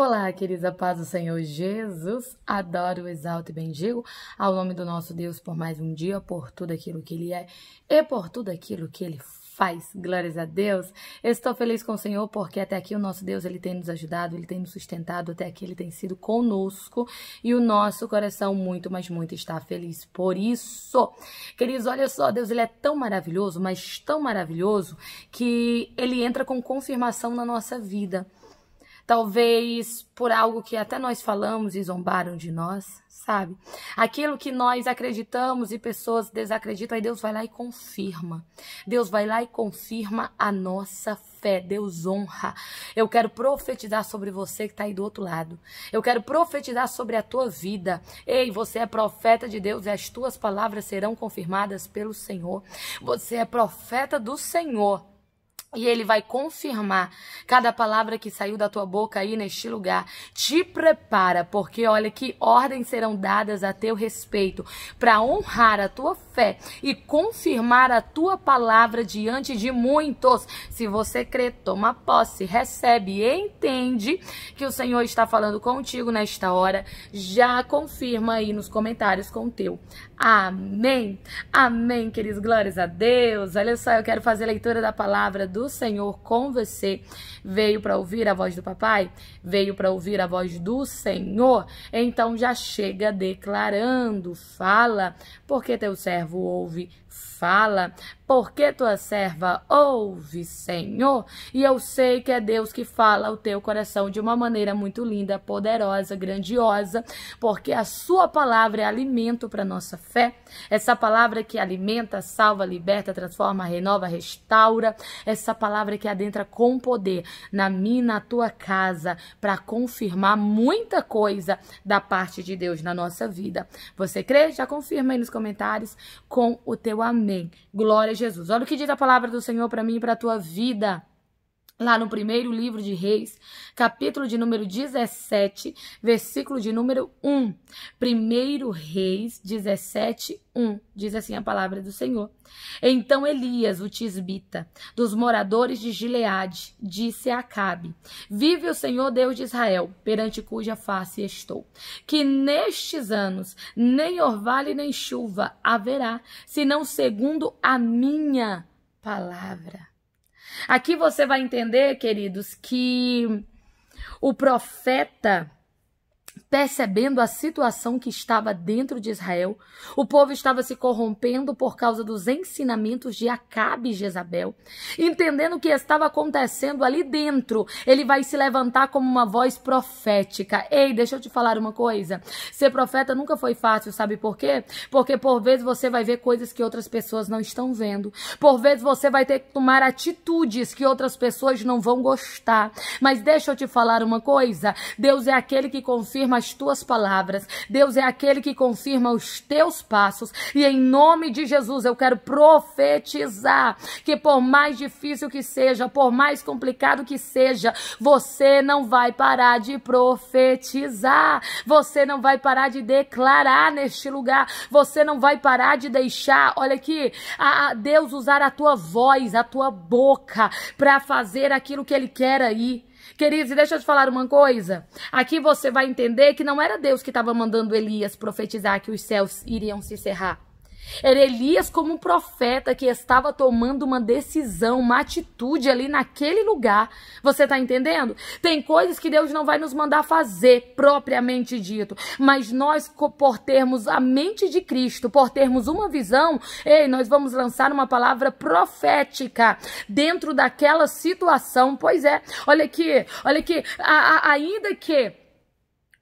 Olá, queridos, a paz do Senhor Jesus. Adoro, exalto e bendigo ao nome do nosso Deus por mais um dia, por tudo aquilo que Ele é e por tudo aquilo que Ele faz. Glórias a Deus. Estou feliz com o Senhor porque até aqui o nosso Deus ele tem nos ajudado, ele tem nos sustentado, até aqui ele tem sido conosco e o nosso coração muito, mas muito está feliz por isso. Queridos, olha só, Deus ele é tão maravilhoso, mas tão maravilhoso que ele entra com confirmação na nossa vida talvez por algo que até nós falamos e zombaram de nós, sabe? Aquilo que nós acreditamos e pessoas desacreditam, aí Deus vai lá e confirma. Deus vai lá e confirma a nossa fé. Deus honra. Eu quero profetizar sobre você que está aí do outro lado. Eu quero profetizar sobre a tua vida. Ei, você é profeta de Deus e as tuas palavras serão confirmadas pelo Senhor. Você é profeta do Senhor e ele vai confirmar cada palavra que saiu da tua boca aí neste lugar. Te prepara, porque olha que ordens serão dadas a teu respeito para honrar a tua fé e confirmar a tua palavra diante de muitos. Se você crê, toma posse, recebe, e entende que o Senhor está falando contigo nesta hora, já confirma aí nos comentários com o teu. Amém. Amém, queridos. Glórias a Deus. Olha só, eu quero fazer a leitura da palavra do do Senhor com você. Veio para ouvir a voz do papai? Veio para ouvir a voz do Senhor? Então já chega declarando: fala, porque teu servo ouve, fala, porque tua serva ouve, Senhor. E eu sei que é Deus que fala ao teu coração de uma maneira muito linda, poderosa, grandiosa, porque a sua palavra é alimento para nossa fé. Essa palavra que alimenta, salva, liberta, transforma, renova, restaura. Essa essa palavra que adentra com poder na minha na tua casa para confirmar muita coisa da parte de Deus na nossa vida. Você crê? Já confirma aí nos comentários com o teu amém. Glória a Jesus. Olha o que diz a palavra do Senhor para mim e para tua vida lá no primeiro livro de Reis, capítulo de número 17, versículo de número 1. Primeiro Reis 17, 1. Diz assim a palavra do Senhor. Então Elias, o tisbita, dos moradores de Gileade, disse a Acabe: Vive o Senhor Deus de Israel, perante cuja face estou, que nestes anos nem orvalho nem chuva haverá, senão segundo a minha palavra. Aqui você vai entender, queridos, que o profeta percebendo a situação que estava dentro de Israel. O povo estava se corrompendo por causa dos ensinamentos de Acabe e Jezabel. Entendendo o que estava acontecendo ali dentro, ele vai se levantar como uma voz profética. Ei, deixa eu te falar uma coisa. Ser profeta nunca foi fácil, sabe por quê? Porque por vezes você vai ver coisas que outras pessoas não estão vendo. Por vezes você vai ter que tomar atitudes que outras pessoas não vão gostar. Mas deixa eu te falar uma coisa. Deus é aquele que confirma as tuas palavras. Deus é aquele que confirma os teus passos. E em nome de Jesus, eu quero profetizar que por mais difícil que seja, por mais complicado que seja, você não vai parar de profetizar. Você não vai parar de declarar neste lugar. Você não vai parar de deixar, olha aqui, a, a Deus usar a tua voz, a tua boca para fazer aquilo que ele quer aí. Queridos, e deixa eu te falar uma coisa. Aqui você vai entender que não era Deus que estava mandando Elias profetizar que os céus iriam se cerrar. Era Elias como um profeta que estava tomando uma decisão, uma atitude ali naquele lugar. Você está entendendo? Tem coisas que Deus não vai nos mandar fazer, propriamente dito. Mas nós, por termos a mente de Cristo, por termos uma visão, ei, nós vamos lançar uma palavra profética dentro daquela situação. Pois é, olha aqui, olha aqui, a, a, ainda que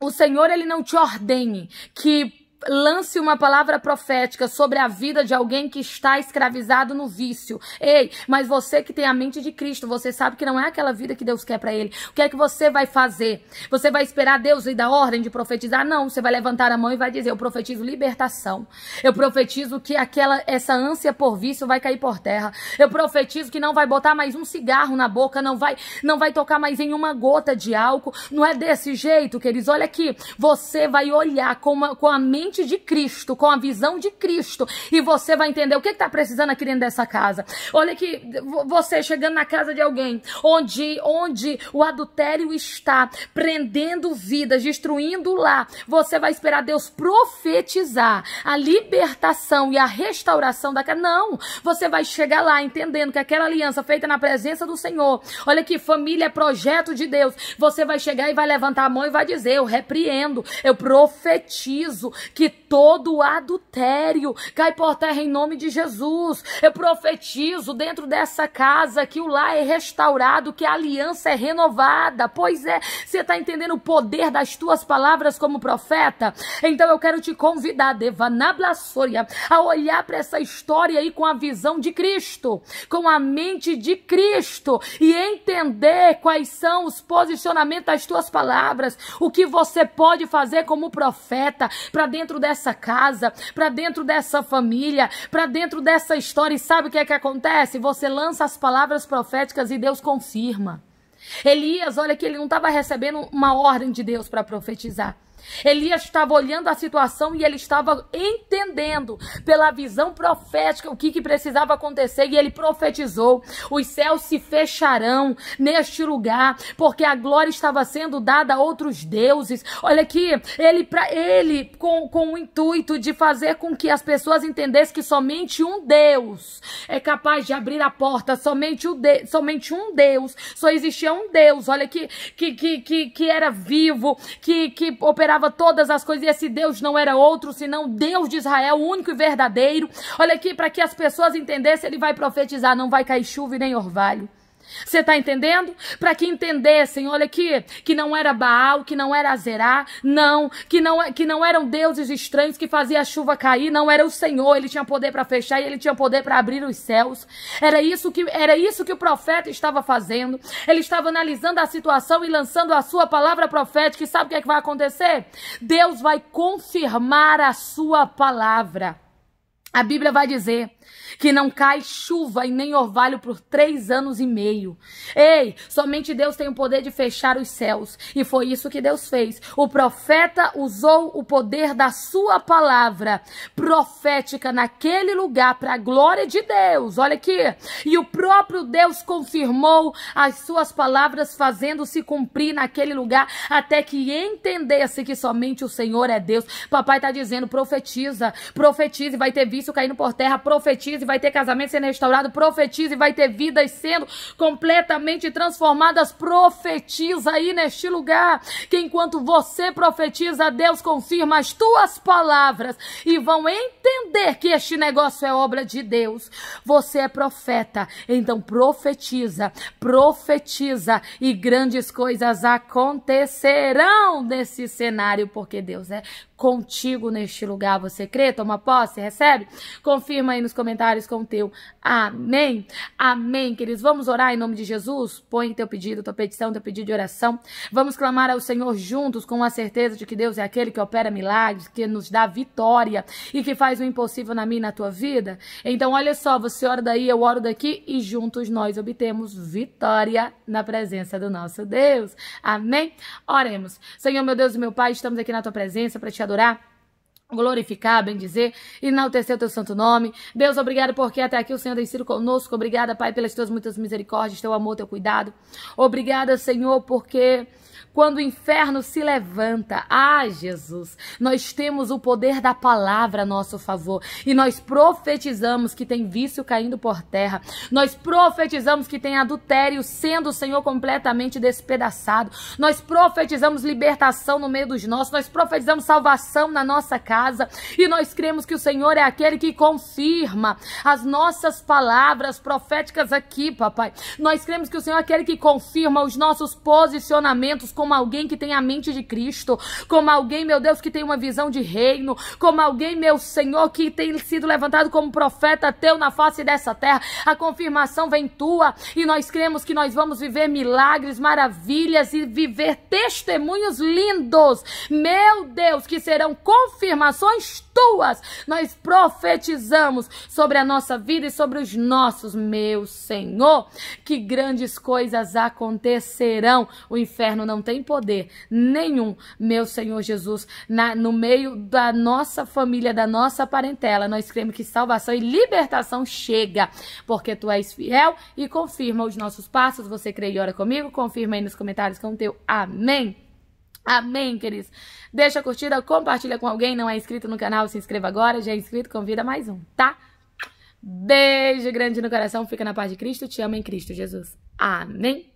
o Senhor ele não te ordene que lance uma palavra profética sobre a vida de alguém que está escravizado no vício. Ei, mas você que tem a mente de Cristo, você sabe que não é aquela vida que Deus quer para ele. O que é que você vai fazer? Você vai esperar Deus lhe dar ordem de profetizar? Não, você vai levantar a mão e vai dizer: "Eu profetizo libertação. Eu profetizo que aquela essa ânsia por vício vai cair por terra. Eu profetizo que não vai botar mais um cigarro na boca, não vai não vai tocar mais em uma gota de álcool. Não é desse jeito, queridos. Olha aqui, você vai olhar com, uma, com a mente mente de Cristo, com a visão de Cristo, e você vai entender o que está precisando aqui dentro dessa casa. Olha que você chegando na casa de alguém, onde, onde o adultério está prendendo vidas, destruindo lá, você vai esperar Deus profetizar a libertação e a restauração da casa. Não, você vai chegar lá entendendo que aquela aliança feita na presença do Senhor, olha que família é projeto de Deus. Você vai chegar e vai levantar a mão e vai dizer: Eu repreendo, eu profetizo que todo adultério cai por terra em nome de Jesus. Eu profetizo dentro dessa casa que o lar é restaurado, que a aliança é renovada. Pois é, você está entendendo o poder das tuas palavras como profeta? Então eu quero te convidar, Nablasoria, a olhar para essa história aí com a visão de Cristo, com a mente de Cristo e entender quais são os posicionamentos das tuas palavras, o que você pode fazer como profeta para dentro dessa dessa casa, para dentro dessa família, para dentro dessa história. E sabe o que é que acontece? Você lança as palavras proféticas e Deus confirma. Elias, olha que ele não estava recebendo uma ordem de Deus para profetizar. Elias estava olhando a situação e ele estava entendendo pela visão profética o que, que precisava acontecer e ele profetizou: os céus se fecharão neste lugar, porque a glória estava sendo dada a outros deuses. Olha aqui, ele para ele com, com o intuito de fazer com que as pessoas entendessem que somente um Deus é capaz de abrir a porta, somente, o de, somente um Deus, só existia um Deus, olha aqui, que, que, que, que era vivo, que, que operava criava todas as coisas e esse Deus não era outro senão Deus de Israel, o único e verdadeiro. Olha aqui, para que as pessoas entendessem, ele vai profetizar: não vai cair chuva e nem orvalho. Você está entendendo? Para que entendessem, olha é aqui, que não era Baal, que não era Azerá, não, que não, que não eram deuses estranhos que faziam a chuva cair, não era o Senhor, ele tinha poder para fechar e ele tinha poder para abrir os céus. Era isso, que, era isso que o profeta estava fazendo. Ele estava analisando a situação e lançando a sua palavra profética. E sabe o que, é que vai acontecer? Deus vai confirmar a sua palavra. A Bíblia vai dizer que não cai chuva e nem orvalho por três anos e meio. Ei, somente Deus tem o poder de fechar os céus. E foi isso que Deus fez. O profeta usou o poder da sua palavra profética naquele lugar para a glória de Deus. Olha aqui. E o próprio Deus confirmou as suas palavras, fazendo-se cumprir naquele lugar até que entendesse que somente o Senhor é Deus. Papai está dizendo: profetiza, profetize, vai ter vício caindo por terra, profetiza e vai ter casamento sendo restaurado, e vai ter vidas sendo completamente transformadas, profetiza aí neste lugar, que enquanto você profetiza, Deus confirma as tuas palavras e vão entender que este negócio é obra de Deus. Você é profeta, então profetiza, profetiza e grandes coisas acontecerão nesse cenário, porque Deus é contigo neste lugar. Você crê? Toma posse? Recebe? Confirma aí nos comentários comentários com o teu. Amém. Amém, queridos. Vamos orar em nome de Jesus? Põe teu pedido, tua petição, teu pedido de oração. Vamos clamar ao Senhor juntos com a certeza de que Deus é aquele que opera milagres, que nos dá vitória e que faz o impossível na minha e na tua vida. Então, olha só, você ora daí, eu oro daqui e juntos nós obtemos vitória na presença do nosso Deus. Amém? Oremos. Senhor, meu Deus e meu Pai, estamos aqui na tua presença para te adorar glorificar, bem dizer, enaltecer o teu santo nome. Deus, obrigado porque até aqui o Senhor tem sido conosco. Obrigada, Pai, pelas tuas muitas misericórdias, teu amor, teu cuidado. Obrigada, Senhor, porque quando o inferno se levanta, ah, Jesus, nós temos o poder da palavra a nosso favor e nós profetizamos que tem vício caindo por terra. Nós profetizamos que tem adultério sendo, Senhor, completamente despedaçado. Nós profetizamos libertação no meio dos nossos. Nós profetizamos salvação na nossa casa casa. E nós cremos que o Senhor é aquele que confirma as nossas palavras proféticas aqui, papai. Nós cremos que o Senhor é aquele que confirma os nossos posicionamentos como alguém que tem a mente de Cristo, como alguém, meu Deus, que tem uma visão de reino, como alguém, meu Senhor, que tem sido levantado como profeta teu na face dessa terra. A confirmação vem tua e nós cremos que nós vamos viver milagres, maravilhas e viver testemunhos lindos. Meu Deus, que serão confirmados afirmações tuas nós profetizamos sobre a nossa vida e sobre os nossos, meu Senhor, que grandes coisas acontecerão. O inferno não tem poder nenhum, meu Senhor Jesus, na, no meio da nossa família, da nossa parentela. Nós cremos que salvação e libertação chega, porque tu és fiel e confirma os nossos passos. Você crê e ora comigo? Confirma aí nos comentários com o teu amém. Amém, queridos? Deixa a curtida, compartilha com alguém, não é inscrito no canal, se inscreva agora, já é inscrito, convida mais um, tá? Beijo grande no coração, fica na paz de Cristo, te amo em Cristo Jesus. Amém.